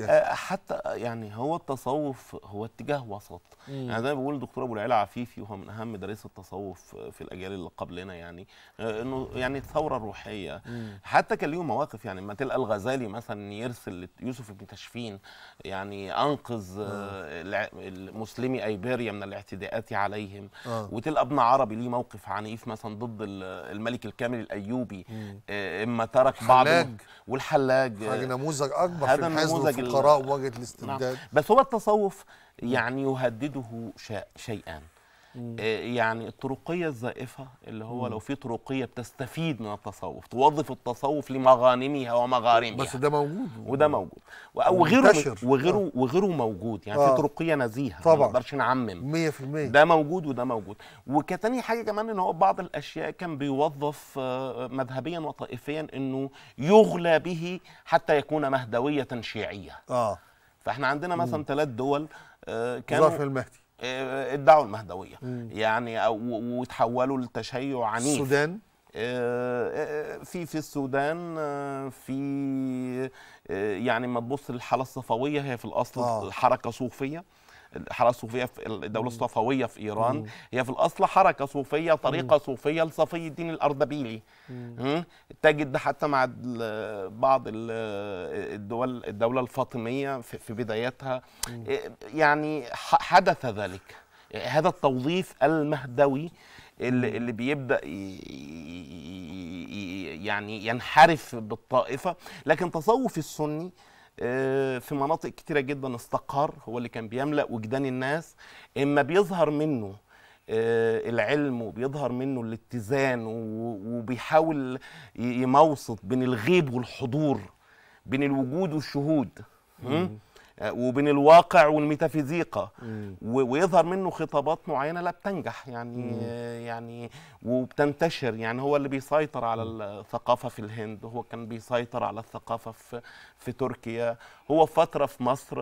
آه، حتى يعني هو التصوف هو اتجاه وسط مم. يعني زي ما بيقول الدكتور ابو العلا عفيفي وهو من اهم مدارس التصوف في الاجيال اللي قبلنا يعني آه، انه يعني ثوره روحيه مم. حتى كان ليهم مواقف يعني ما تلقى الغزالي مثلا يرسل يوسف بن تشفين يعني انقذ مم. آه. المسلمي ايبيريا من الاعتداءات عليهم مم. وتلقى ابن عربي ليه موقف عنيف مثلا ضد الملك الكامل الايوبي مم. اما ترك بعض والحلاج حاجه نموذج اكبر هذا في الحزب نموذج الفقراء وجد الاستبداد نعم. بس هو التصوف يعني يهدده شيئان آه، يعني الطرقيه الزائفه اللي هو لو في طرقيه بتستفيد من التصوف توظف التصوف لمغانمها ومغارمها بس ده موجود وده موجود وغيره آه. وغيره وغيره موجود يعني آه. في طرقيه نزيهه طبعا ما نقدرش نعمم 100% ده موجود وده موجود وكتاني حاجه كمان ان هو بعض الاشياء كان بيوظف آه، مذهبيا وطائفيا انه يغلى به حتى يكون مهدويه شيعيه اه فاحنا عندنا مثلا ثلاث دول كانوا ظرف المهدي آه، ادعوا المهدويه يعني وتحولوا لتشيع عنيف السودان آه، آه، في في السودان في يعني ما تبص للحاله الصفويه هي في الاصل آه. حركه صوفيه الحركه الصوفيه في الدوله الصفويه في ايران هي في الاصل حركه صوفيه طريقه صوفيه لصفي الدين الأردبيلي تجد حتى مع بعض الدول الدوله الفاطميه في بداياتها إيه، يعني حدث ذلك هذا التوظيف المهدوي اللي, اللي بيبدا يعني ينحرف بالطائفه لكن تصوف السني آه، في مناطق كتيرة جدا استقر هو اللي كان بيملأ وجدان الناس إما بيظهر منه آه، العلم وبيظهر منه الاتزان وبيحاول يموسط بين الغيب والحضور بين الوجود والشهود آه، وبين الواقع والميتافيزيقا ويظهر منه خطابات معينه لا بتنجح يعني مم. يعني وبتنتشر يعني هو اللي بيسيطر على الثقافه في الهند هو كان بيسيطر على الثقافه في في تركيا هو فتره في مصر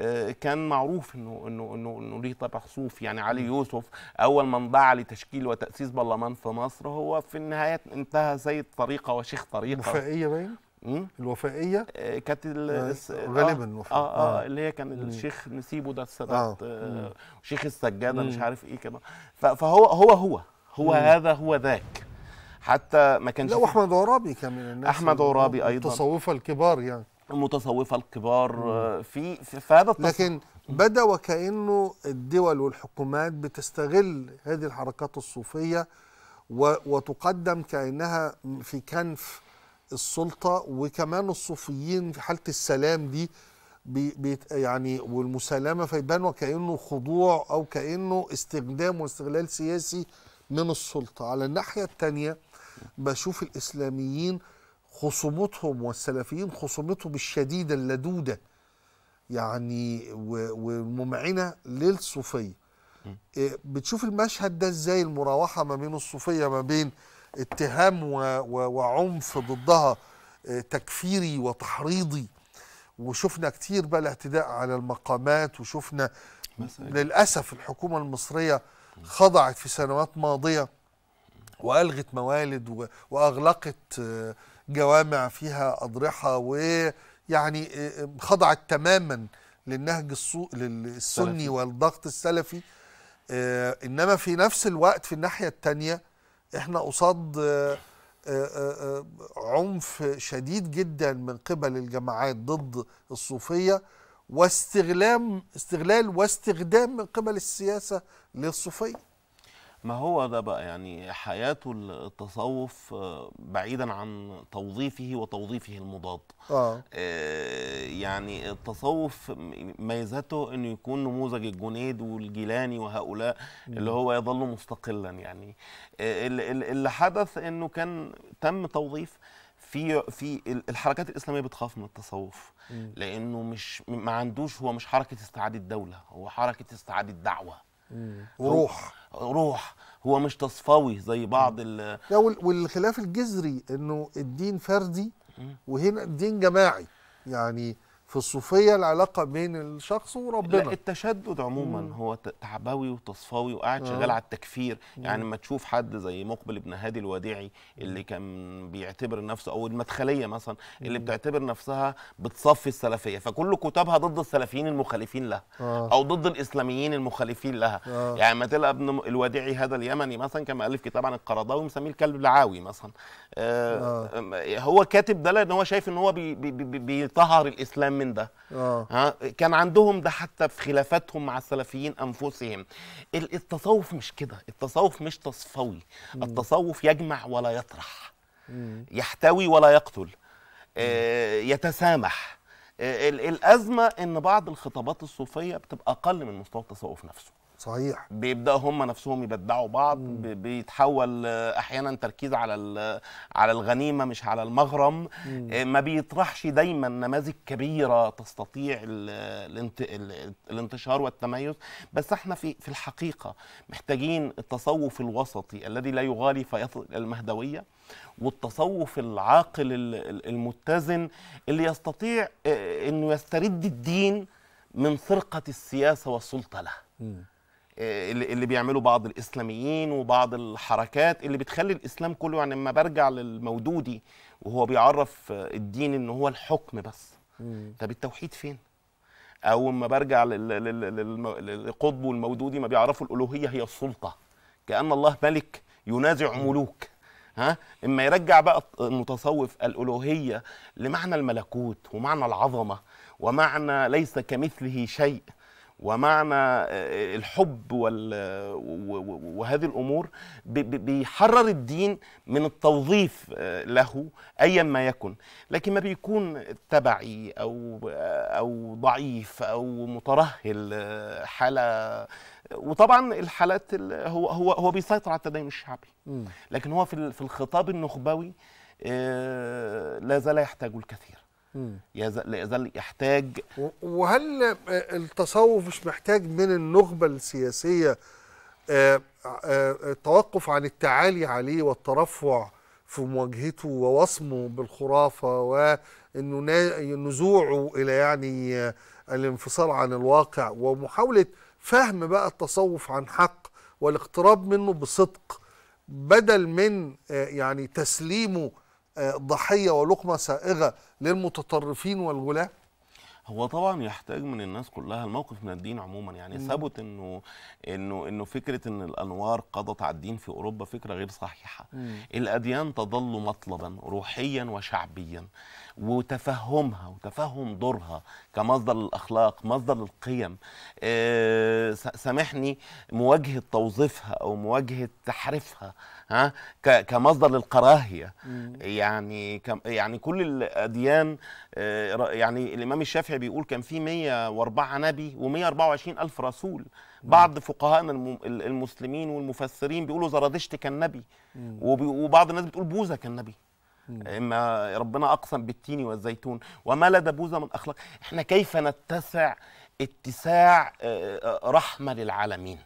آه، كان معروف انه انه انه, إنه ليه طبع صوفي يعني علي يوسف اول من دعا لتشكيل وتاسيس برلمان في مصر هو في النهايه انتهى سيد طريقه وشيخ طريقه وفائيه باين الوفائيه آه، كانت آه، غالبا آه، الوفائيه آه, آه, اه اللي هي كان الشيخ نسيبه ده السادات آه. شيخ السجاده مش عارف ايه كده فهو هو هو هو مم. هذا هو ذاك حتى ما كانش لا واحمد عرابي كان من الناس احمد عرابي ايضا المتصوفه الكبار يعني المتصوفه الكبار مم. في في هذا لكن بدا وكانه الدول والحكومات بتستغل هذه الحركات الصوفيه وتقدم كانها في كنف السلطه وكمان الصوفيين في حاله السلام دي بي يعني والمسالمه فيبان وكانه خضوع او كانه استخدام واستغلال سياسي من السلطه على الناحيه الثانيه بشوف الاسلاميين خصومتهم والسلفيين خصومتهم الشديده اللدوده يعني وممعنه للصوفيه آه، بتشوف المشهد ده ازاي المراوحه ما بين الصوفيه ما بين اتهام وعنف ضدها آه، تكفيري وتحريضي وشفنا كتير بقى الاعتداء على المقامات وشفنا للأسف الحكومة المصرية خضعت في سنوات ماضية وألغت موالد وأغلقت آه، جوامع فيها أضرحة ويعني آه، خضعت تماما للنهج السني والضغط السلفي إنما في نفس الوقت في الناحية التانية احنا قصاد آه، آه، آه، عنف شديد جدا من قبل الجماعات ضد الصوفيه واستغلال استغلال واستخدام من قبل السياسه للصوفيه ما هو ده بقى يعني حياته التصوف آه، بعيدا عن توظيفه وتوظيفه المضاد آه. آه، يعني التصوف ميزته انه يكون نموذج الجنيد والجيلاني وهؤلاء اللي هو يظل مستقلا يعني آه، اللي حدث انه كان تم توظيف في في الحركات الاسلاميه بتخاف من التصوف لانه مش ما عندوش هو مش حركه استعاده دوله هو حركه استعاده دعوه وروح روح هو مش تصفوي زي بعض ال لا والخلاف الجذري انه الدين فردي وهنا الدين جماعي يعني في الصوفيه العلاقه بين الشخص وربنا لا التشدد عموما مم. هو تعبوي وتصفاوي وقاعد آه. شغال على التكفير يعني مم. يعني ما تشوف حد زي مقبل ابن هادي الوديعي اللي كان بيعتبر نفسه او المدخليه مثلا مم. اللي بتعتبر نفسها بتصفي السلفيه فكل كتابها ضد السلفيين المخالفين لها آه. او ضد الاسلاميين المخالفين لها آه. يعني تلقى ابن الوديعي هذا اليمني مثلا كان مؤلف كتاب عن القرضاوي مسميه الكلب العاوي مثلا آه آه. هو كاتب ده لان هو شايف ان هو بيطهر بي بي بي الاسلام كلام من ده آه. كان عندهم ده حتى في خلافاتهم مع السلفيين انفسهم التصوف مش كده التصوف مش تصفوي مم. التصوف يجمع ولا يطرح مم. يحتوي ولا يقتل آه يتسامح آه، الازمه ان بعض الخطابات الصوفيه بتبقى اقل من مستوى التصوف نفسه صحيح بيبداوا هم نفسهم يبدعوا بعض مم. بيتحول احيانا تركيز على على الغنيمه مش على المغرم مم. آه، ما بيطرحش دايما نماذج كبيره تستطيع الانتشار والتميز بس احنا في في الحقيقه محتاجين التصوف الوسطي الذي لا يغالي فيصل الى المهدويه والتصوف العاقل المتزن اللي يستطيع آه، انه يسترد الدين من سرقه السياسه والسلطه له. مم. آه، اللي بيعملوا بعض الاسلاميين وبعض الحركات اللي بتخلي الاسلام كله يعني لما برجع للمودودي وهو بيعرف الدين ان هو الحكم بس طب التوحيد فين؟ او لما برجع للقطب والمودودي ما بيعرفوا الالوهيه هي السلطه كان الله ملك ينازع ملوك ها اما يرجع بقى المتصوف الالوهيه لمعنى الملكوت ومعنى العظمه ومعنى ليس كمثله شيء ومعنى آه، الحب وهذه الامور بيحرر الدين من التوظيف آه، له ايا ما يكن لكن ما بيكون تبعي او آه، او ضعيف او مترهل حاله وطبعا الحالات هو هو هو بيسيطر على التدين الشعبي لكن هو في الخطاب النخبوي لا زال يحتاج الكثير يظل يحتاج وهل التصوف مش محتاج من النخبة السياسية التوقف آه، آه، آه، عن التعالي عليه والترفع في مواجهته ووصمه بالخرافة ونزوعه إلى يعني الانفصال عن الواقع ومحاولة فهم بقى التصوف عن حق والاقتراب منه بصدق بدل من يعني تسليمه آه، ضحيه ولقمه سائغه للمتطرفين والغلاة هو طبعا يحتاج من الناس كلها الموقف من الدين عموما يعني ثبت انه انه انه فكره ان الانوار قضت على الدين في اوروبا فكره غير صحيحه مم. الاديان تظل مطلبا روحيا وشعبيا وتفهمها وتفهم دورها كمصدر للاخلاق مصدر للقيم أه سامحني مواجهه توظيفها او مواجهه تحريفها ها كمصدر للكراهيه يعني يعني كل الاديان آه، يعني الامام الشافعي الشافعي بيقول كان في 104 نبي و124 ألف رسول بعض فقهائنا المسلمين والمفسرين بيقولوا زرادشت كان نبي وبعض الناس بتقول بوذا كان نبي اما ربنا اقسم بالتين والزيتون وما لدى بوذا من اخلاق احنا كيف نتسع اتساع آه، آه، رحمه للعالمين